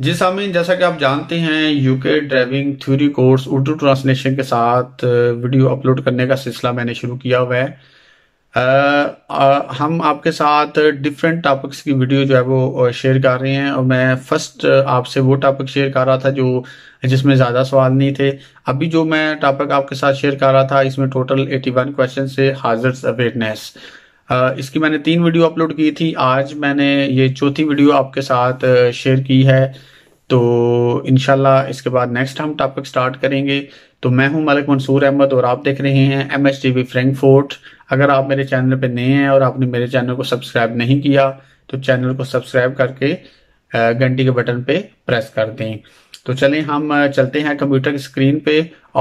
जी सामिन जैसा कि आप जानते हैं UK driving theory course Urdu translation के साथ वीडियो अपलोड करने का सिलसिला मैंने शुरू किया हुआ है आ, आ, हम आपके साथ डिफरेंट टॉपिक्स की वीडियो जो है वो शेयर कर रहे हैं और मैं फर्स्ट आपसे वो टॉपिक शेयर कर रहा था जो जिसमें ज़्यादा सवाल नहीं थे अभी जो मैं टॉपिक आपके साथ शेयर कर रहा था इसमें टोटल 81 क्वेश्चन है हाजर्स अवेयरनेस इसकी मैंने तीन वीडियो अपलोड की थी आज मैंने ये चौथी वीडियो आपके साथ शेयर की है तो इनशाला इसके बाद नेक्स्ट हम टॉपिक स्टार्ट करेंगे तो मैं हूं मलिक मंसूर अहमद और आप देख रहे हैं एम एच टी वी अगर आप मेरे चैनल पर नए हैं और आपने मेरे चैनल को सब्सक्राइब नहीं किया तो चैनल को सब्सक्राइब करके घंटी के बटन पे प्रेस कर दें तो चले हम चलते हैं कंप्यूटर स्क्रीन पे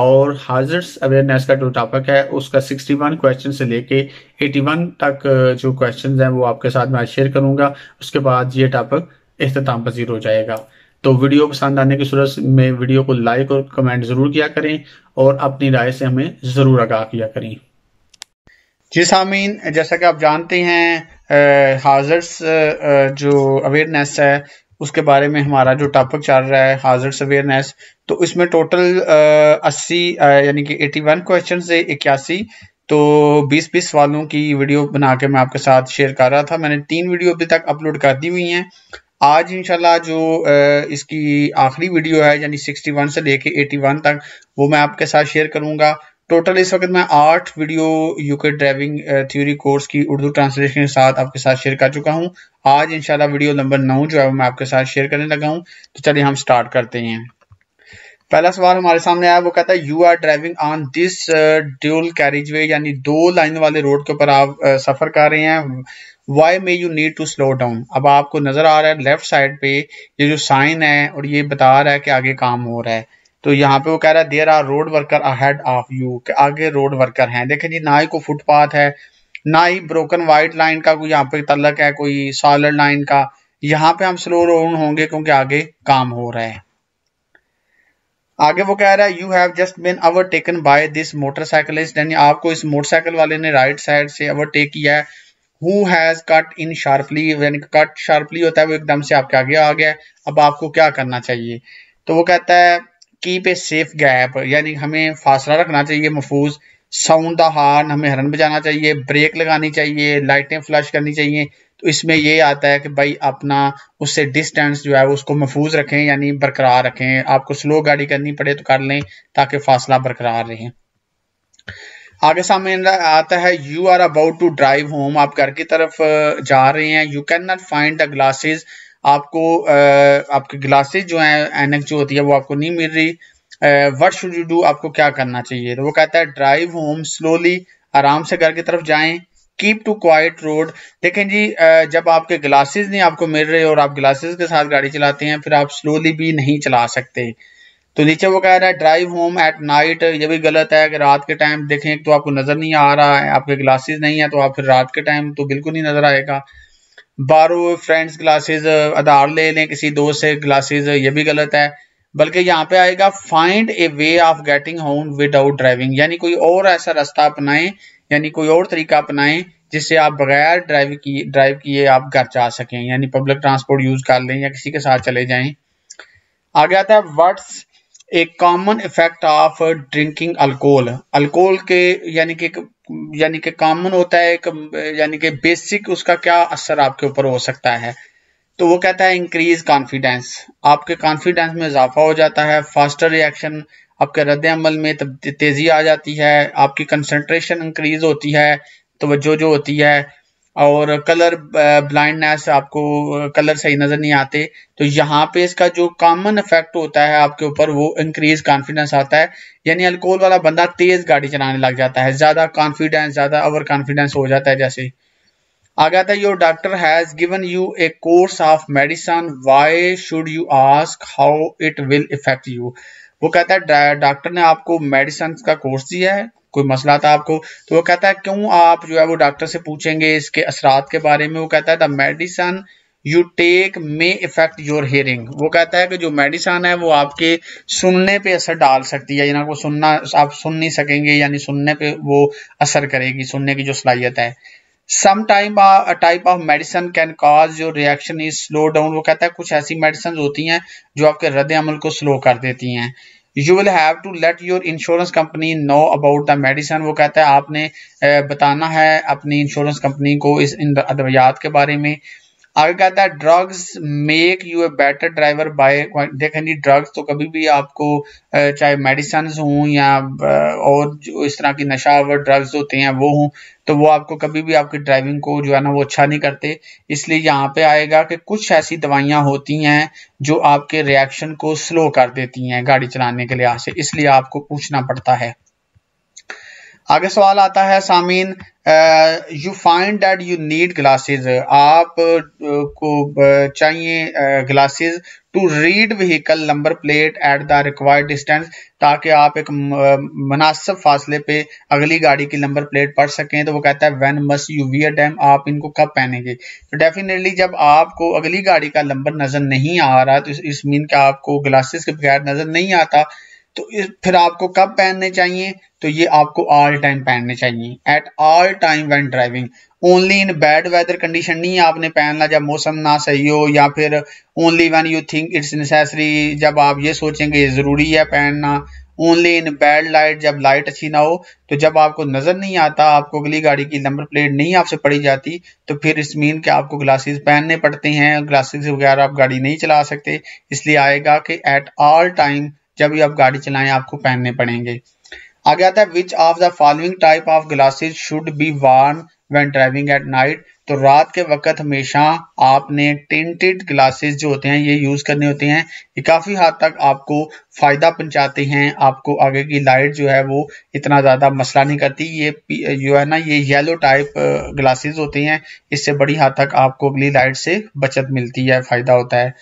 और हाजर्स अवेयरनेस का जो टॉपिक है उसका 61 क्वेश्चन से लेके 81 तक जो क्वेश्चंस हैं वो आपके साथ मैं शेयर करूंगा उसके बाद ये टॉपिक अख्ताम पजीर हो जाएगा तो वीडियो पसंद आने की सूरत में वीडियो को लाइक और कमेंट जरूर किया करें और अपनी राय से हमें जरूर आगाह किया करें जी सामीन जैसा कि आप जानते हैं हाजर्स जो अवेयरनेस है उसके बारे में हमारा जो टॉपिक चल रहा है हाजर्ड अवेयरनेस तो इसमें टोटल अस्सी यानी कि एटी वन क्वेश्चन है इक्यासी तो 20 20 सवालों की वीडियो बना के मैं आपके साथ शेयर कर रहा था मैंने तीन वीडियो अभी तक अपलोड कर दी हुई हैं आज इंशाल्लाह जो इसकी आखिरी वीडियो है यानी 61 से लेके 81 तक वो मैं आपके साथ शेयर करूंगा टोटल इस वक्त मैं आठ video UK driving theory course की उर्दू ट्रांसलेशन के साथ आपके साथ शेयर कर चुका हूँ आज इंशाल्लाह वीडियो नंबर नौ जो है मैं आपके साथ शेयर करने लगा हूँ तो चलिए हम स्टार्ट करते हैं पहला सवाल हमारे सामने आया वो कहता है you are driving on this dual carriageway यानी दो लाइन वाले रोड के ऊपर आप uh, सफर कर रहे हैं why may you need to slow down अब आपको नजर आ रहा है लेफ्ट साइड पे ये जो साइन है और ये बता रहा है कि आगे काम हो रहा है तो यहाँ पे वो कह रहा है there are road worker ahead of you के आगे रोड वर्कर हैं देखें जी ना ही कोई फुटपाथ है ना ही ब्रोकन वाइट लाइन का कोई यहाँ पे तलक है कोई सॉलर लाइन का यहाँ पे हम स्लो रोन होंगे क्योंकि आगे काम हो रहा है आगे वो कह रहा है you have just been overtaken by this motorcyclist यानी आपको इस मोटरसाइकिल वाले ने राइट साइड से ओवरटेक किया है who has cut in sharply यानी कट शार्पली होता है वो एकदम से आपके आगे आ गया अब आपको क्या करना चाहिए तो वो कहता है कीप ए सेफ गैप यानी हमें फासला रखना चाहिए महफूज साउंड द हार्न हमें हरन बजाना चाहिए ब्रेक लगानी चाहिए लाइटें फ्लश करनी चाहिए तो इसमें ये आता है कि भाई अपना उससे डिस्टेंस जो है उसको महफूज रखें यानी बरकरार रखें आपको स्लो गाड़ी करनी पड़े तो कर लें ताकि फासला बरकरार रहे आगे सामने आता है you are about to drive home आप घर की तरफ जा रहे हैं you can not find the glasses आपको आपके ग्लासेज जो है एनक जो होती है वो आपको नहीं मिल रही वट शुड यू डू आपको क्या करना चाहिए तो वो कहता है ड्राइव होम स्लोली आराम से घर की तरफ जाएं कीप टू क्वाइट रोड देखें जी जब आपके ग्लासेज नहीं आपको मिल रहे और आप ग्लासेज के साथ गाड़ी चलाते हैं फिर आप स्लोली भी नहीं चला सकते तो नीचे वो कह रहा है ड्राइव होम एट नाइट ये भी गलत है अगर रात के टाइम देखें तो आपको नज़र नहीं आ रहा है आपके ग्लासेज नहीं है तो आप फिर रात के टाइम तो बिल्कुल नहीं नज़र आएगा बारो फ्रेंड्स क्लासेस आधार ले लें किसी दोस्त से ग्लासेज ये भी गलत है बल्कि यहाँ पे आएगा find a way of getting home without driving यानी कोई और ऐसा रास्ता अपनाएं यानी कोई और तरीका अपनाएं जिससे आप बगैर ड्राइव किए ड्राइव किए आप घर जा सकें यानी पब्लिक ट्रांसपोर्ट यूज कर लें या किसी के साथ चले जाएं आगे आता है words a common effect of drinking alcohol alcohol के यानी कि यानी कि कॉमन होता है यानी कि बेसिक उसका क्या असर आपके ऊपर हो सकता है तो वो कहता है इंक्रीज कॉन्फिडेंस आपके कॉन्फिडेंस में इजाफा हो जाता है फास्टर रिएक्शन आपके रद्द अमल में तेज़ी आ जाती है आपकी कंसनट्रेशन इंक्रीज होती है तो जो होती है और कलर ब्लाइंडनेस uh, आपको कलर uh, सही नज़र नहीं आते तो यहाँ पे इसका जो कॉमन इफेक्ट होता है आपके ऊपर वो इंक्रीज कॉन्फिडेंस आता है यानी अल्कोहल वाला बंदा तेज़ गाड़ी चलाने लग जाता है ज़्यादा कॉन्फिडेंस ज़्यादा ओवर कॉन्फिडेंस हो जाता है जैसे आ गया था your doctor has given you a course of medicine why should you ask how it will affect you वो कहता है डॉक्टर ने आपको मेडिसन का कोर्स दिया है कोई मसला था आपको तो वो कहता है क्यों आप जो है वो डॉक्टर से पूछेंगे इसके असरात के बारे में वो कहता है the medicine you take may affect your hearing वो कहता है कि जो मेडिसन है वो आपके सुनने पे असर डाल सकती है यानी वो सुनना आप सुन नहीं सकेंगे यानी सुनने पे वो असर करेगी सुनने की जो सलाहियत है some time type of medicine can cause your reaction is slow down वो कहता है कुछ ऐसी मेडिसन होती हैं जो आपके रद्द अमल को स्लो कर देती हैं you will have to let your insurance company know about the medicine वो कहता है आपने बताना है अपनी इंश्योरेंस कंपनी को इस अद्वियात के बारे में आगे कहता है drugs make you a better driver by देखा नहीं ड्रग्स तो कभी भी आपको चाहे मेडिसन हों या और जो इस तरह की नशावर ड्रग्स होते हैं वो हों तो वो आपको कभी भी आपकी ड्राइविंग को जो है ना वो अच्छा नहीं करते इसलिए यहाँ पे आएगा कि कुछ ऐसी दवाइयाँ होती हैं जो आपके रिएक्शन को स्लो कर देती हैं गाड़ी चलाने के लिहाज से इसलिए आपको पूछना पड़ता है आगे सवाल आता है सामीन you find that you need glasses आप को चाहिए glasses to read vehicle number plate at the required distance ताकि आप एक मुनासिब फासले पे अगली गाड़ी की नंबर प्लेट पढ़ सकें तो वो कहता है when must you wear them आप इनको कब पहनेंगे तो डेफिनेटली जब आपको अगली गाड़ी का नंबर नज़र नहीं आ रहा तो इस मीन के आपको ग्लासेस के बगैर नज़र नहीं आता तो फिर आपको कब पहनने चाहिए तो ये आपको ऑल टाइम पहनने चाहिए at all time when driving only in bad weather condition नहीं आपने पहनना जब मौसम ना सही हो या फिर only when you think it's necessary जब आप ये सोचेंगे ये ज़रूरी है पहनना ओनली इन बैड लाइट जब लाइट अच्छी ना हो तो जब आपको नज़र नहीं आता आपको अगली गाड़ी की नंबर प्लेट नहीं आपसे पड़ी जाती तो फिर इस मीन के आपको ग्लासेस पहनने पड़ते हैं ग्लासेस वगैरह आप गाड़ी नहीं चला सकते इसलिए आएगा कि एट ऑल टाइम जब भी आप गाड़ी चलाएं आपको पहनने पड़ेंगे आगे आता है which of the following type of glasses should be worn when driving at night तो रात के वक्त हमेशा आपने टेंटेड ग्लासेस जो होते हैं ये यूज करने होते हैं ये काफी हद तक आपको फायदा पहुंचाते हैं आपको आगे की लाइट जो है वो इतना ज्यादा मसला नहीं करती ये जो है ना ये येलो टाइप ग्लासेस होते हैं इससे बड़ी हद तक आपको अगली लाइट से बचत मिलती है फायदा होता है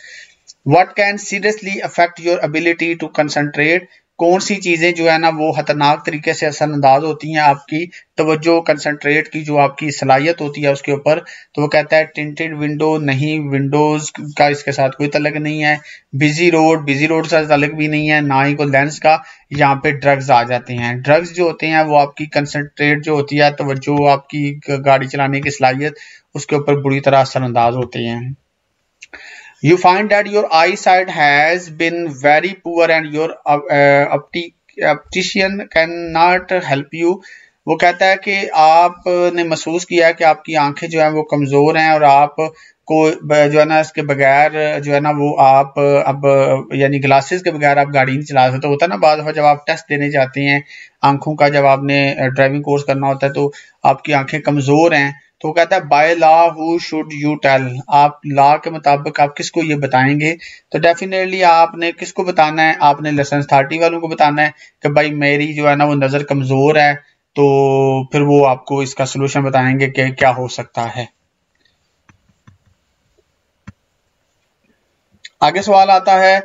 what can seriously affect your ability to concentrate कौन सी चीज़ें जो है ना वो खतरनाक तरीके से असरअंदाज होती हैं आपकी तवज्जो कंसनट्रेट की जो आपकी सलाहियत होती है उसके ऊपर तो वो कहता है टिंटेड विंडो नहीं विंडोज़ का इसके साथ कोई तलक नहीं है बिजी रोड बिजी रोड के साथ तलक भी नहीं है ना ही कोई लेंस का यहाँ पे ड्रग्स आ जाते हैं ड्रग्स जो होते हैं वो आपकी कंसनट्रेट जो होती है तोज्जो आपकी गाड़ी चलाने की सलाहियत उसके ऊपर बुरी तरह असरअंदाज होते हैं you find that your eyesight has been very poor and your uh, uh, optician cannot help you वो कहता है कि आपने महसूस किया है कि आपकी आंखें जो हैं वो कमज़ोर हैं और आप को जो है ना इसके बगैर जो है ना वो आप अब यानी ग्लासेस के बगैर आप गाड़ी नहीं चला सकते तो होता है ना बाद जब आप टेस्ट देने जाते हैं आंखों का जब आपने ड्राइविंग uh, कोर्स करना होता है तो आपकी आंखें कमज़ोर हैं तो कहता है by law who should you tell आप लॉ के मुताबिक आप किसको ये बताएंगे तो डेफिनेटली आपने किसको बताना है आपने लेसन थर्टी वालों को बताना है कि भाई मेरी जो है ना वो नज़र कमज़ोर है तो फिर वो आपको इसका सोल्यूशन बताएंगे कि क्या हो सकता है आगे सवाल आता है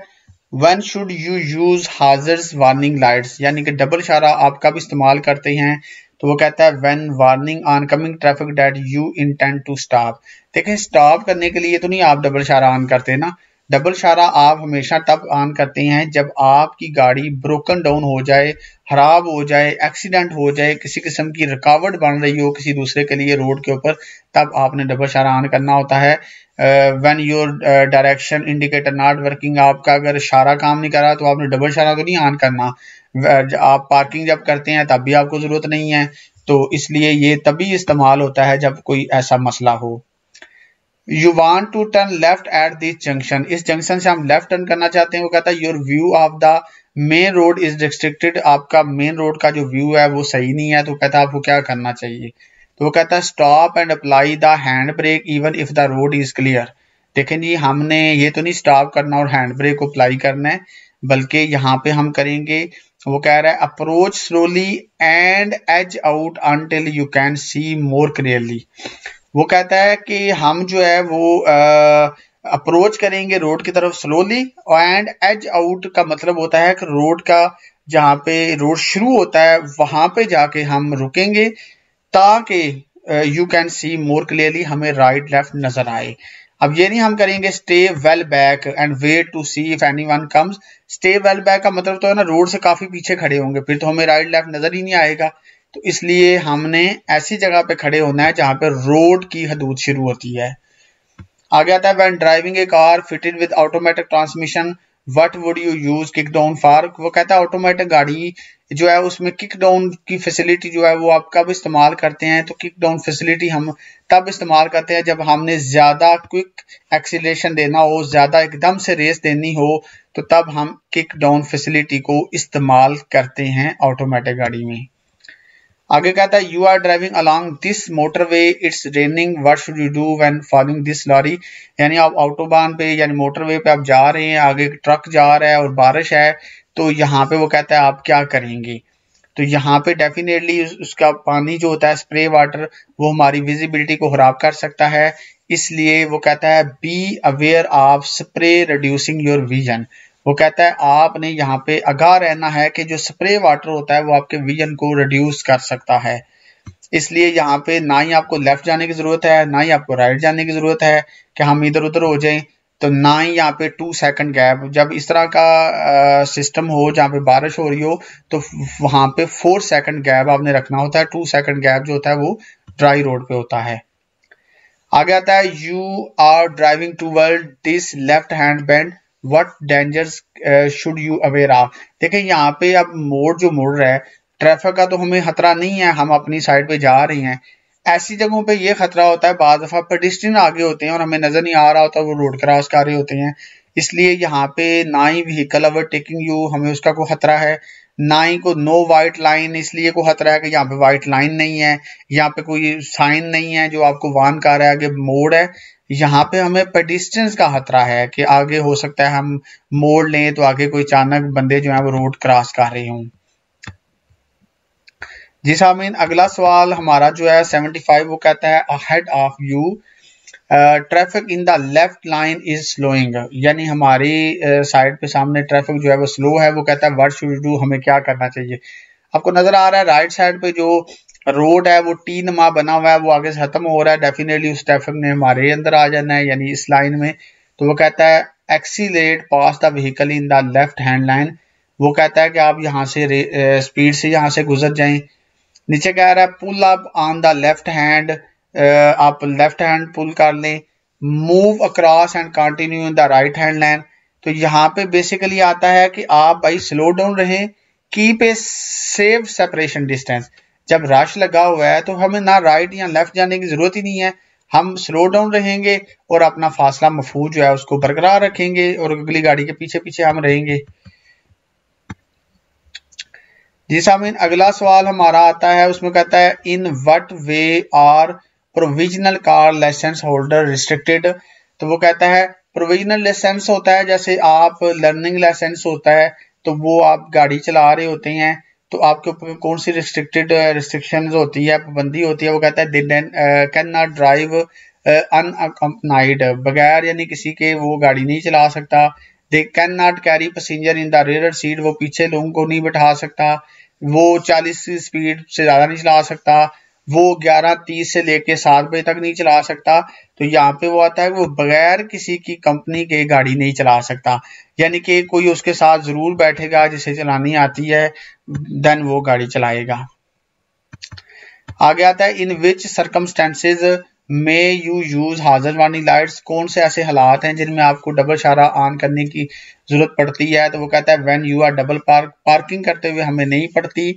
when should you use hazard warning lights यानी कि डबल इशारा आप कब इस्तेमाल करते हैं तो वो कहता है when warning oncoming traffic that you intend to stop देखें स्टॉप करने के लिए तो नहीं आप डबल शारा ऑन करते ना डबल शारा आप हमेशा तब ऑन करते हैं जब आपकी गाड़ी ब्रोकन डाउन हो जाए खराब हो जाए एक्सीडेंट हो जाए किसी किस्म की रुकावट बन रही हो किसी दूसरे के लिए रोड के ऊपर तब आपने डबल शारा ऑन करना होता है when your direction indicator not working आपका अगर शारा काम नहीं कर रहा तो आपने डबल शारा तो नहीं ऑन करना आप पार्किंग जब करते हैं तब भी आपको ज़रूरत नहीं है तो इसलिए ये तभी इस्तेमाल होता है जब कोई ऐसा मसला हो you want to turn left at this junction इस जंक्शन से हम लेफ्ट टर्न करना चाहते हैं वो कहता है your view of the main road is restricted आपका मेन रोड का जो व्यू है वो सही नहीं है तो कहता है आपको क्या करना चाहिए तो वो कहता है stop and apply the hand brake even if the road is clear देखें जी हमने ये तो नहीं स्टॉप करना और हैंड ब्रेक को अप्लाई करना है बल्कि यहाँ पे हम करेंगे तो वो कह रहा है approach slowly and edge out until you can see more clearly वो कहता है कि हम जो है वो अप्रोच करेंगे रोड की तरफ स्लोली एंड एज आउट का मतलब होता है कि रोड का जहाँ पे रोड शुरू होता है वहां पे जाके हम रुकेंगे ताकि you can see more clearly हमें राइट लेफ्ट नजर आए अब ये नहीं हम करेंगे stay well back and wait to see if anyone comes stay well back का मतलब तो है ना रोड से काफी पीछे खड़े होंगे फिर तो हमें राइट लेफ्ट नजर ही नहीं आएगा तो इसलिए हमने ऐसी जगह पे खड़े होना है जहां पे रोड की हदूद शुरू होती है आगे आता है when driving a car fitted with automatic transmission what would you use kick down for वो कहता है ऑटोमेटिक गाड़ी जो है उसमें किक डाउन की फैसिलिटी जो है वो आप कब इस्तेमाल करते हैं तो किक डाउन फैसिलिटी हम तब इस्तेमाल करते हैं जब हमने ज़्यादा क्विक एक्सीलेशन देना हो ज़्यादा एकदम से रेस देनी हो तो तब हम किक डाउन फैसिलिटी को इस्तेमाल करते हैं ऑटोमेटिक गाड़ी में आगे कहता है you are driving along this motorway it's raining what should you do when following this lorry यानी आप ऑटोबान पे यानी मोटरवे पे आप जा रहे हैं आगे ट्रक जा रहा है और बारिश है तो यहाँ पे वो कहता है आप क्या करेंगे तो यहाँ पे डेफिनेटली उसका पानी जो होता है स्प्रे वाटर वो हमारी विजिबिलिटी को खराब कर सकता है इसलिए वो कहता है be aware of spray reducing your vision वो कहता है आपने यहाँ पे आगाह रहना है कि जो स्प्रे वाटर होता है वो आपके विजन को रिड्यूस कर सकता है इसलिए यहाँ पे ना ही आपको लेफ्ट जाने की ज़रूरत है ना ही आपको राइट जाने की ज़रूरत है कि हम इधर उधर हो जाएं तो ना ही यहाँ पे टू सेकंड गैप जब इस तरह का आ, सिस्टम हो जहाँ पे बारिश हो रही हो तो वहां पे फोर सेकंड गैप आपने रखना होता है टू सेकंड गैप जो होता है वो ड्राई रोड पे होता है आगे आता है you are driving towards this left hand bend what dangers should you aware of देखें यहाँ पे अब मोड़ जो मुड़ रहा है ट्रैफिक का तो हमें खतरा नहीं है हम अपनी साइड पे जा रहे हैं ऐसी जगहों पे ये खतरा होता है बाद दफ़ा पेडिस्ट्रियन आगे होते हैं और हमें नज़र नहीं आ रहा होता वो रोड क्रॉस कर रहे होते हैं इसलिए यहाँ पे ना ही व्हीकल ओवरटेकिंग यू हमें उसका कोई खतरा है ना ही को नो वाइट लाइन इसलिए को खतरा है कि यहाँ पे वाइट लाइन नहीं है यहाँ पे कोई साइन नहीं है जो आपको वान कर रहा है कि मोड़ है यहाँ पे हमें पेडिस्टेंस का खतरा है कि आगे हो सकता है हम मोड़ लें तो आगे कोई अचानक बंदे जो है वो रोड क्रॉस कर रहे हों जी सामीन अगला सवाल हमारा जो है 75 वो कहता है ahead of you traffic in the left lane is slowing यानी हमारी साइड uh, पे सामने ट्रैफिक जो है वो स्लो है वो कहता है वर्ड शुड डू हमें क्या करना चाहिए आपको नजर आ रहा है राइट साइड पे जो रोड है वो तीन माह बना हुआ है वो आगे से खत्म हो रहा है डेफिनेटली उस ट्रैफिक ने हमारे अंदर आ जाना है यानी इस लाइन में तो वो कहता है exit pass the vehicle in the left hand lane वो कहता है कि आप यहाँ से स्पीड से यहाँ से गुजर जाएं नीचे कह रहा है pull up on the left hand आप लेफ्ट हैंड पुल कर लें move across and continue in the right hand lane तो यहाँ पे बेसिकली आता है कि आप भाई स्लो डाउन रहें keep a safe separation distance जब रश लगा हुआ है तो हमें ना राइट या लेफ्ट जाने की ज़रूरत ही नहीं है हम स्लो डाउन रहेंगे और अपना फासला मफूज जो है उसको बरकरार रखेंगे और अगली गाड़ी के पीछे पीछे हम रहेंगे जी सामिन अगला सवाल हमारा आता है उसमें कहता है in what way are provisional car licence holder restricted तो वो कहता है प्रोविजनल लाइसेंस होता है जैसे आप लर्निंग लाइसेंस होता है तो वो आप गाड़ी चला रहे होते हैं तो आपके ऊपर कौन सी रिस्ट्रिक्टेड रिस्ट्रिक्शन होती है पाबंदी होती है वो कहता है they can not drive unaccompanied बगैर यानी किसी के वो गाड़ी नहीं चला सकता they can not carry passenger in the rear seat वो पीछे लोगों को नहीं बैठा सकता वो 40 स्पीड से ज़्यादा नहीं चला सकता वो ग्यारह तीस से लेके सात बजे तक नहीं चला सकता तो यहाँ पे वो आता है वो बगैर किसी की कंपनी के गाड़ी नहीं चला सकता यानी कि कोई उसके साथ जरूर बैठेगा जिसे चलानी आती है देन वो गाड़ी चलाएगा आगे आता है इन विच सर्कमस्टेंसेज में you use hazard warning lights कौन से ऐसे हालात हैं जिनमें आपको डबल शारा ऑन करने की जरूरत पड़ती है तो वो कहता है when you are double park parking करते हुए हमें नहीं पड़ती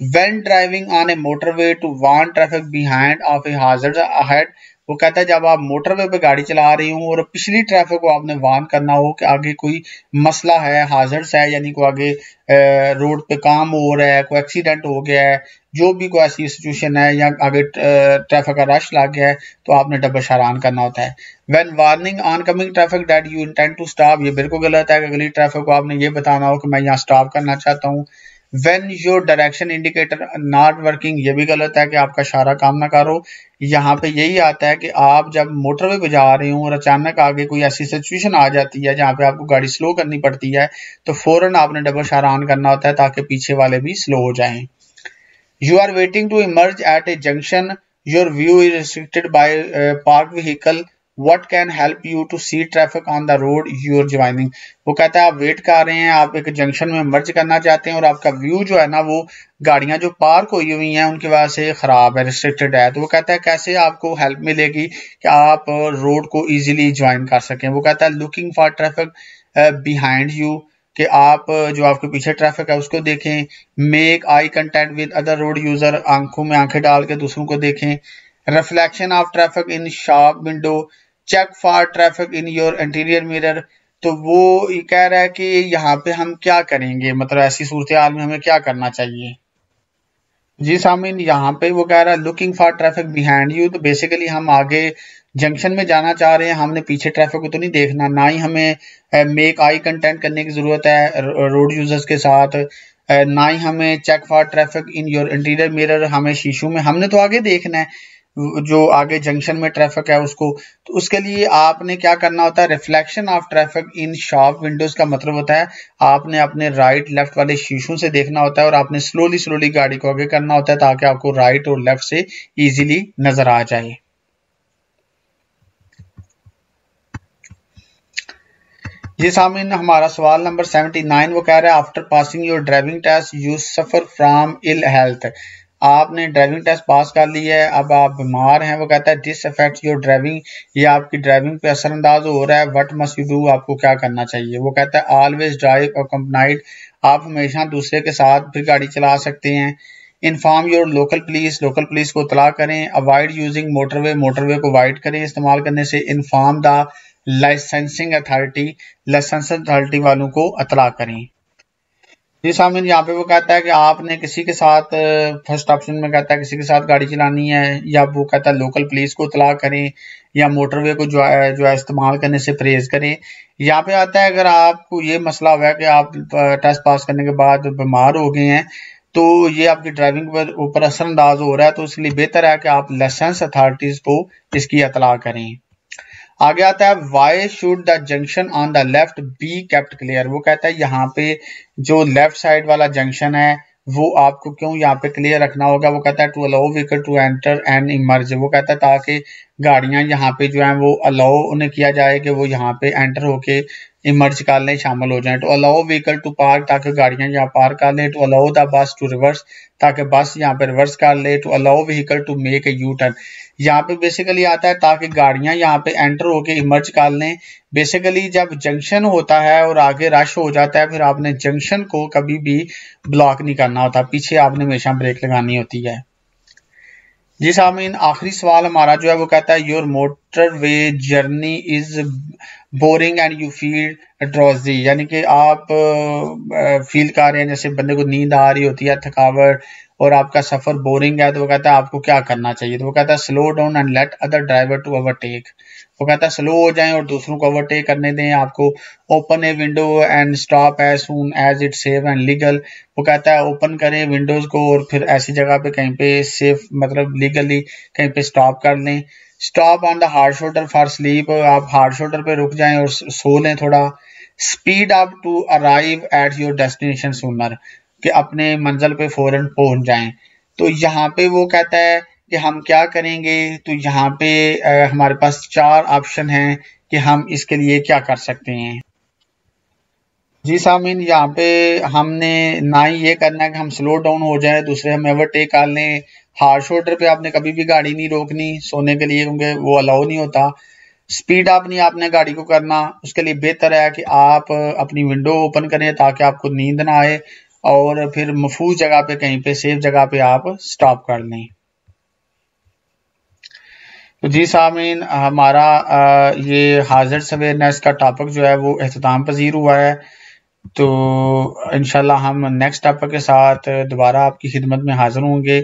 when driving on a motorway to warn traffic behind of a A ahead वो कहता है जब आप मोटरवे पे गाड़ी चला रही हूँ और पिछली ट्रैफिक को आपने वार्न करना हो कि आगे कोई मसला है हाजर्स है यानी कोई आगे रोड पे काम हो रहा है कोई एक्सीडेंट हो गया है जो भी कोई ऐसी सिचुएशन है या आगे ट्रैफिक का रश लग गया है तो आपने शार ऑन करना होता है when warning oncoming traffic that you intend to stop ये बिल्कुल गलत है अगली ट्रैफिक को आपने ये बताना हो कि मैं यहाँ स्टॉप करना चाहता हूँ when your direction indicator not working ये भी गलत है कि आपका इशारा काम ना करो यहाँ पे यही आता है कि आप जब मोटरवे पे जा रहे हो और अचानक आगे कोई ऐसी सिचुएशन आ जाती है जहाँ पे आपको गाड़ी स्लो करनी पड़ती है तो फौरन आपने डबल इशारा ऑन करना होता है ताकि पीछे वाले भी स्लो हो जाए you are waiting to emerge at a junction your view is restricted by park vehicle what can help you to see traffic on the road you're joining वो कहता है आप वेट कर रहे हैं आप एक जंक्शन में मर्ज करना चाहते हैं और आपका व्यू जो है ना वो गाड़ियां जो पार्क हुई हुई हैं उनकी वजह से ख़राब है रिस्ट्रिक्टेड है तो वो कहता है कैसे आपको हेल्प मिलेगी कि आप रोड को ईजिली ज्वाइन कर सकें वो कहता है looking for traffic behind you कि आप uh, जो आपके पीछे ट्रैफिक है उसको देखें make eye contact with other road user आंखों में आंखें डाल के दूसरों को देखें reflection of traffic in shop window check for traffic in your interior mirror तो वो ये कह रहा है कि यहाँ पे हम क्या करेंगे मतलब ऐसी सूरत हाल में हमें क्या करना चाहिए जी सामिन यहाँ पे वो कह रहा है looking for traffic behind you तो बेसिकली हम आगे जंक्शन में जाना चाह रहे हैं हमने पीछे ट्रैफिक को तो नहीं देखना ना ही हमें मेक आई कंटेंट करने की ज़रूरत है रोड यूज़र्स के साथ ना ही हमें check for traffic in your interior mirror हमें शीशू में हमने तो आगे देखना है जो आगे जंक्शन में ट्रैफिक है उसको तो उसके लिए आपने क्या करना होता है reflection of traffic in shop windows का मतलब होता है आपने अपने राइट लेफ्ट वाले शीशों से देखना होता है और आपने स्लोली स्लोली गाड़ी को आगे करना होता है ताकि आपको राइट और लेफ्ट से इजीली नजर आ जाए ये सामिन हमारा सवाल नंबर 79 वो कह रहा है after passing your driving test you suffer from ill health आपने ड्राइविंग टेस्ट पास कर ली है अब आप बीमार हैं वो कहता है दिस अफेक्ट योर ड्राइविंग ये आपकी ड्राइविंग पे असरअंदाज हो रहा है वट मस्ट यू डू आपको क्या करना चाहिए वो कहता है ऑलवेज ड्राइव अकम्पनाइड आप हमेशा दूसरे के साथ फिर गाड़ी चला सकते हैं inform your local police local police को तलाह करें अवॉइड यूजिंग मोटरवे मोटरवे को अवॉइड करें इस्तेमाल करने से inform the licensing authority licence authority वालों को अतला करें जी सामिन यहाँ पे वो कहता है कि आपने किसी के साथ फर्स्ट ऑप्शन में कहता है किसी के साथ गाड़ी चलानी है या वो कहता है लोकल पुलिस को इतला करें या मोटरवे को जो है जो है इस्तेमाल करने से परहेज करें यहाँ पे आता है अगर आपको ये मसला हुआ है कि आप टेस्ट पास करने के बाद बीमार हो गए हैं तो ये आपकी ड्राइविंग पर ऊपर असरअंदाज हो रहा है तो इसलिए बेहतर है कि आप लाइसेंस अथॉरिटीज़ को इसकी इतला करें आगे आता है why should the junction on the left be kept clear वो कहता है यहाँ पे जो लेफ्ट साइड वाला जंक्शन है वो आपको क्यों यहाँ पे क्लियर रखना होगा वो कहता है to allow vehicle to enter and emerge वो कहता है ताकि गाड़ियां यहाँ पे जो है वो अलाउ उन्हें किया जाए कि वो यहाँ पे एंटर होके इमर्ज कर ले शामिल हो जाए to allow vehicle to park ताकि गाड़ियां यहाँ पार्क कर ले to allow the bus to reverse ताकि बस यहाँ पे रिवर्स कर ले to allow vehicle to make a U turn यहाँ पे बेसिकली आता है ताकि गाड़ियां यहाँ पे एंटर होके इमर्ज कर लें बेसिकली जब जंक्शन होता है और आगे रश हो जाता है फिर आपने जंक्शन को कभी भी ब्लॉक नहीं करना होता पीछे आपने हमेशा ब्रेक लगानी होती है जी सामीन आखिरी सवाल हमारा जो है वो कहता है your motorway journey is boring and you feel drowsy यानी कि आप फील कर रहे हैं जैसे बंदे को नींद आ रही होती है थकावट और आपका सफर बोरिंग है तो वो कहता है आपको क्या करना चाहिए तो वो कहता है slow down and let other driver to overtake वो कहता है स्लो हो जाएं और दूसरों को ओवरटेक करने दें आपको open a window and stop as soon as it safe and legal वो कहता है ओपन करें विंडोज को और फिर ऐसी जगह पे कहीं पे सेफ मतलब लीगली कहीं पे स्टॉप कर लें stop on the hard shoulder for sleep आप हार्ड शोल्डर पे रुक जाएं और सो लें थोड़ा speed up to arrive at your destination sooner कि अपने मंजिल पे फौरन पहुंच जाएं तो यहाँ पे वो कहता है कि हम क्या करेंगे तो यहाँ पे हमारे पास चार ऑप्शन हैं कि हम इसके लिए क्या कर सकते हैं जी सामिन यहाँ पे हमने ना ही ये करना है कि हम स्लो डाउन हो जाए दूसरे हम ओवरटेक कर लें हार्ड शोल्डर पे आपने कभी भी गाड़ी नहीं रोकनी सोने के लिए क्योंकि वो अलाउ नहीं होता स्पीड आप नहीं आपने गाड़ी को करना उसके लिए बेहतर है कि आप अपनी विंडो ओपन करें ताकि आपको नींद ना आए और फिर मफूज जगह पे कहीं पे सेफ जगह पे आप स्टॉप कर लें तो जी सामीन हमारा ये हाजिर अवेयरनेस का टॉपिक जो है वो अहतमाम पजीर हुआ है तो इनशाला हम नेक्स्ट टॉपिक के साथ दोबारा आपकी खिदमत में हाजिर होंगे